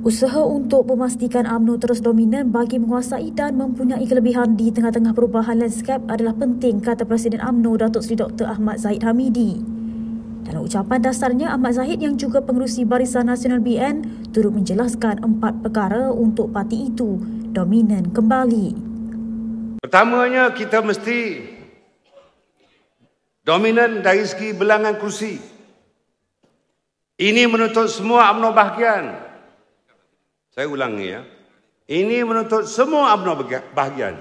Usaha untuk memastikan UMNO terus dominan bagi menguasai dan mempunyai kelebihan di tengah-tengah perubahan landscape adalah penting kata Presiden UMNO Datuk Seri Dr. Ahmad Zahid Hamidi. Dalam ucapan dasarnya, Ahmad Zahid yang juga pengerusi Barisan Nasional BN turut menjelaskan empat perkara untuk parti itu dominan kembali. Pertamanya kita mesti dominan dari segi belangan kursi. Ini menuntut semua UMNO bahagian. Saya ulangi ya. Ini menuntut semua UMNO bahagian.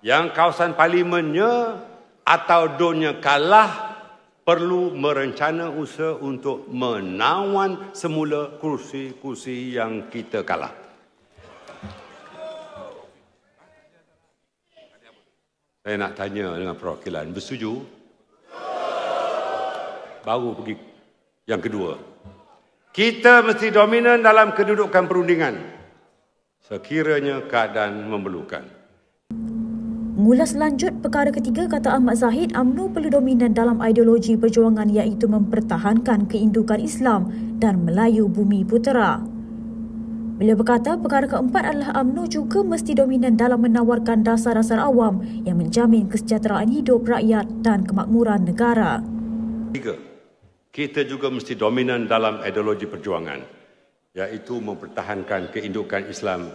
Yang kawasan parlimennya atau donnya kalah perlu merencana usaha untuk menawan semula kursi-kursi yang kita kalah. Saya nak tanya dengan perwakilan, bersetuju? Baru pergi yang kedua. Kita mesti dominan dalam kedudukan perundingan. Sekiranya keadaan memerlukan. Mula selanjut perkara ketiga kata Ahmad Zahid, UMNO perlu dominan dalam ideologi perjuangan iaitu mempertahankan keindukan Islam dan Melayu Bumi Putera. Beliau berkata perkara keempat adalah UMNO juga mesti dominan dalam menawarkan dasar-dasar awam yang menjamin kesejahteraan hidup rakyat dan kemakmuran negara kita juga mesti dominan dalam ideologi perjuangan iaitu mempertahankan keindukan Islam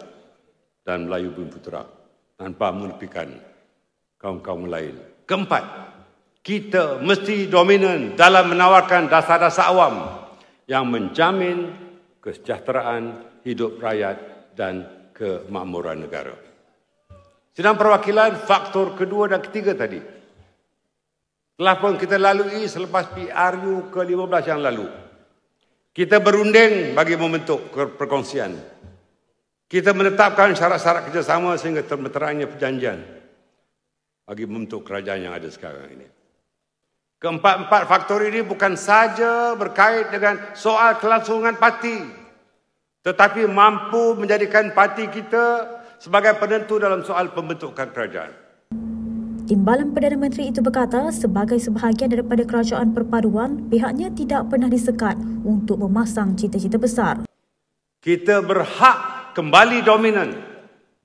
dan Melayu Bumi Putera tanpa menepikan kaum-kaum lain. Keempat, kita mesti dominan dalam menawarkan dasar-dasar awam yang menjamin kesejahteraan hidup rakyat dan kemakmuran negara. Sedang perwakilan faktor kedua dan ketiga tadi telah pun kita lalui selepas PRU ke-15 yang lalu. Kita berunding bagi membentuk perkongsian. Kita menetapkan syarat-syarat kerjasama sehingga termeteranya perjanjian bagi membentuk kerajaan yang ada sekarang ini. Keempat-empat faktor ini bukan saja berkait dengan soal kelangsungan parti tetapi mampu menjadikan parti kita sebagai penentu dalam soal pembentukan kerajaan. Timbalan Perdana Menteri itu berkata sebagai sebahagian daripada kerajaan perpaduan, pihaknya tidak pernah disekat untuk memasang cita-cita besar. Kita berhak kembali dominan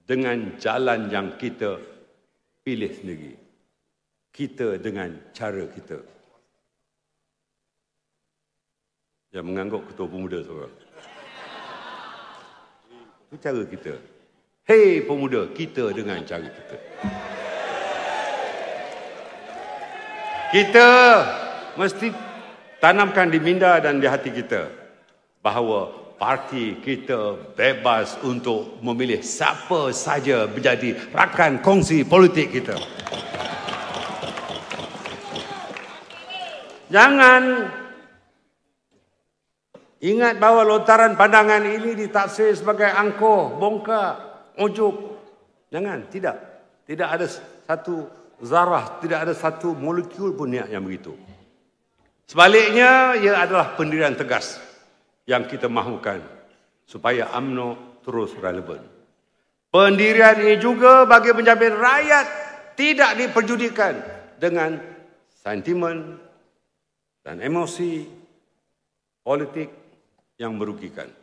dengan jalan yang kita pilih sendiri. Kita dengan cara kita. Yang mengangguk ketua pemuda seorang. Itu cara kita. Hei pemuda, kita dengan cara kita. Kita mesti tanamkan di minda dan di hati kita bahawa parti kita bebas untuk memilih siapa saja menjadi rakan kongsi politik kita. Jangan ingat bahawa lontaran pandangan ini ditafsir sebagai angkuh, bongkar, ujuk. Jangan, tidak. Tidak ada satu zarah, tidak ada satu molekul pun niat yang begitu. Sebaliknya, ia adalah pendirian tegas yang kita mahukan supaya AMNO terus relevan. Pendirian ini juga bagi penjamin rakyat tidak diperjudikan dengan sentimen dan emosi politik yang merugikan.